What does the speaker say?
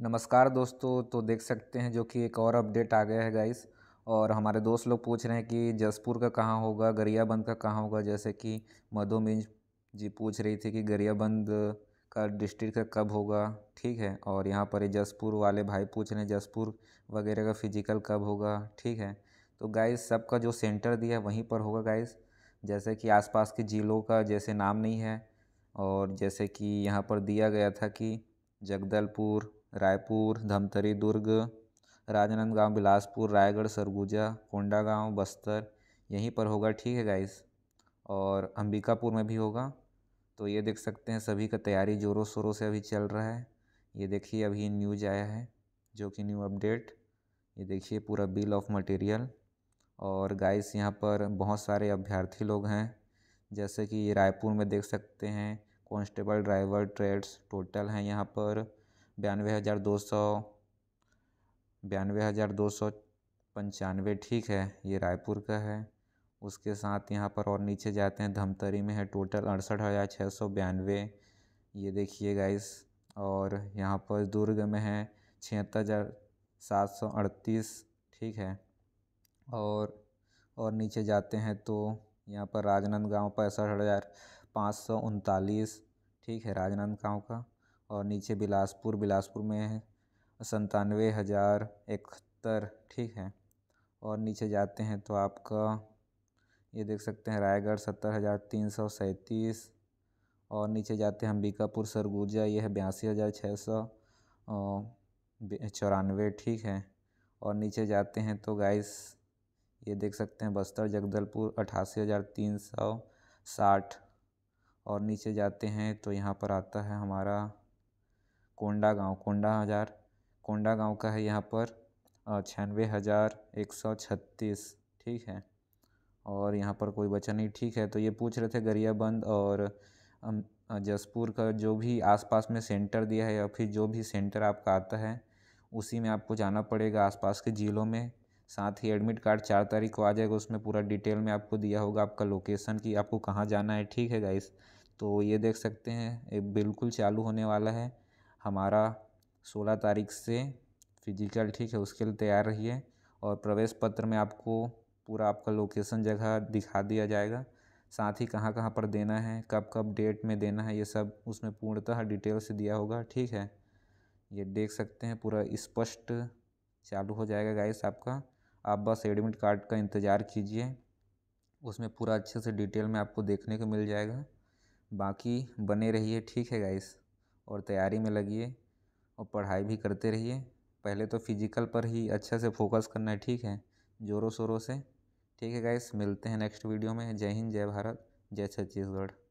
नमस्कार दोस्तों तो देख सकते हैं जो कि एक और अपडेट आ गया है गाइस और हमारे दोस्त लोग पूछ रहे हैं कि जसपुर का कहाँ होगा गरियाबंद का कहाँ होगा जैसे कि मधु मिंज जी पूछ रही थी कि गरियाबंद का डिस्ट्रिक्ट का कब होगा ठीक है और यहाँ पर जसपुर वाले भाई पूछ रहे हैं जसपुर वगैरह का फिजिकल कब होगा ठीक है तो गाइस सबका जो सेंटर दिया है वहीं पर होगा गाइस जैसे कि आसपास के ज़िलों का जैसे नाम नहीं है और जैसे कि यहाँ पर दिया गया था कि जगदलपुर रायपुर धमतरी दुर्ग राजनांदगांव बिलासपुर रायगढ़ सरगुजा कोंडागांव बस्तर यहीं पर होगा ठीक है गाइस और अंबिकापुर में भी होगा तो ये देख सकते हैं सभी का तैयारी ज़ोरों शोरों से अभी चल रहा है ये देखिए अभी न्यूज आया है जो कि न्यू अपडेट ये देखिए पूरा बिल ऑफ मटेरियल और गाइस यहाँ पर बहुत सारे अभ्यर्थी लोग हैं जैसे कि रायपुर में देख सकते हैं कॉन्स्टेबल ड्राइवर ट्रेड्स टोटल हैं यहाँ पर बयानवे हज़ार दो सौ बयानवे हज़ार दो सौ पंचानवे ठीक है ये रायपुर का है उसके साथ यहाँ पर और नीचे जाते हैं धमतरी में है टोटल अड़सठ हज़ार छः सौ बयानवे ये देखिए गाइस और यहाँ पर दुर्ग में है छिहत्तर हज़ार सात सौ अड़तीस ठीक है और और नीचे जाते हैं तो यहाँ पर राजनंद गांव पैंसठ हज़ार पाँच सौ उनतालीस ठीक है राजनंद गाँव का और नीचे बिलासपुर बिलासपुर में संतानवे हज़ार इकहत्तर ठीक है और नीचे जाते हैं तो आपका ये देख सकते हैं रायगढ़ सत्तर हज़ार तीन सौ सैंतीस और नीचे जाते हैं अंबिकापुर सरगुजा ये है बयासी हज़ार छः सौ चौरानवे ठीक है और नीचे जाते हैं तो गाइस ये देख सकते हैं बस्तर जगदलपुर अठासी हज़ार तीन सौ साठ और नीचे जाते हैं तो यहाँ पर आता है हमारा कोंडा गांव कोंडा हज़ार कोंडा गांव का है यहाँ पर छियानवे हज़ार एक सौ छत्तीस ठीक है और यहाँ पर कोई बचा नहीं ठीक है तो ये पूछ रहे थे गरियाबंद और जसपुर का जो भी आसपास में सेंटर दिया है या फिर जो भी सेंटर आपका आता है उसी में आपको जाना पड़ेगा आसपास के ज़िलों में साथ ही एडमिट कार्ड चार तारीख को आ जाएगा उसमें पूरा डिटेल में आपको दिया होगा आपका लोकेशन कि आपको कहाँ जाना है ठीक है गाइस तो ये देख सकते हैं ये बिल्कुल चालू होने वाला है हमारा सोलह तारीख से फिजिकल ठीक है उसके लिए तैयार रहिए और प्रवेश पत्र में आपको पूरा आपका लोकेसन जगह दिखा दिया जाएगा साथ ही कहाँ कहाँ पर देना है कब कब डेट में देना है ये सब उसमें पूर्णतः डिटेल से दिया होगा ठीक है ये देख सकते हैं पूरा स्पष्ट चालू हो जाएगा गाइस आपका आप बस एडमिट कार्ड का इंतज़ार कीजिए उसमें पूरा अच्छे से डिटेल में आपको देखने को मिल जाएगा बाकी बने रहिए ठीक है गाइस और तैयारी में लगिए और पढ़ाई भी करते रहिए पहले तो फिजिकल पर ही अच्छे से फोकस करना है ठीक है ज़ोरों शोरों से ठीक है गाइस मिलते हैं नेक्स्ट वीडियो में जय हिंद जय भारत जय छत्तीसगढ़